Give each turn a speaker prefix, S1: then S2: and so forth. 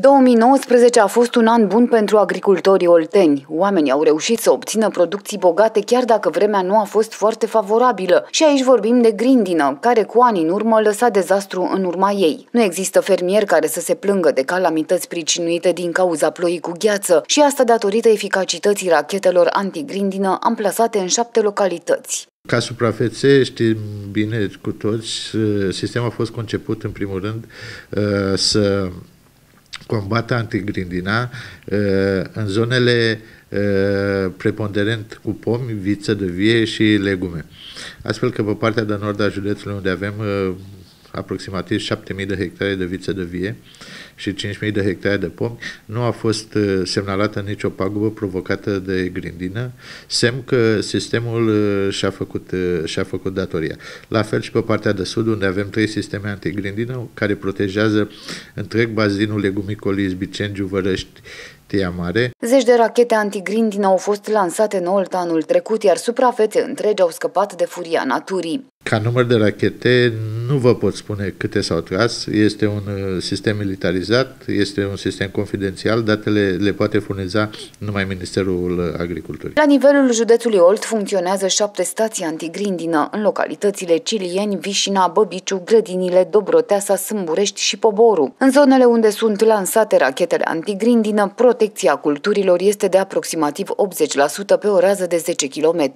S1: 2019 a fost un an bun pentru agricultorii olteni. Oamenii au reușit să obțină producții bogate chiar dacă vremea nu a fost foarte favorabilă. Și aici vorbim de grindină, care cu ani în urmă lăsa dezastru în urma ei. Nu există fermier care să se plângă de calamități pricinuite din cauza ploii cu gheață și asta datorită eficacității rachetelor antigrindină amplasate în șapte localități.
S2: Ca suprafețe, știm bine cu toți, sistemul a fost conceput în primul rând să combată antigrindina uh, în zonele uh, preponderent cu pomi, viță de vie și legume. Astfel că pe partea de nord a județului unde avem uh, aproximativ 7.000 de hectare de viță de vie și 5.000 de hectare de pomi, nu a fost uh, semnalată nicio pagubă provocată de grindină, semn că sistemul uh, și-a făcut, uh, și-a făcut datoria. La fel și pe partea de sud, unde avem trei sisteme antigrindină care protejează întreg bazinul legumicolii Izbiceni, Vărăști Mare.
S1: Zeci de rachete antigrindină au fost lansate în Olt anul trecut, iar suprafețe întregi au scăpat de furia naturii.
S2: Ca număr de rachete nu vă pot spune câte s-au tras, este un uh, sistem militarizat, este un sistem confidențial, datele le poate furniza numai Ministerul Agriculturii. La
S1: nivelul județului Olt funcționează șapte stații antigrindină în localitățile Cilieni, Vișina, Băbiciu, Grădinile, Dobroteasa, Sâmburești și Poboru. În zonele unde sunt lansate rachetele antigrindină, protecția culturilor este de aproximativ 80% pe o rază de 10 km.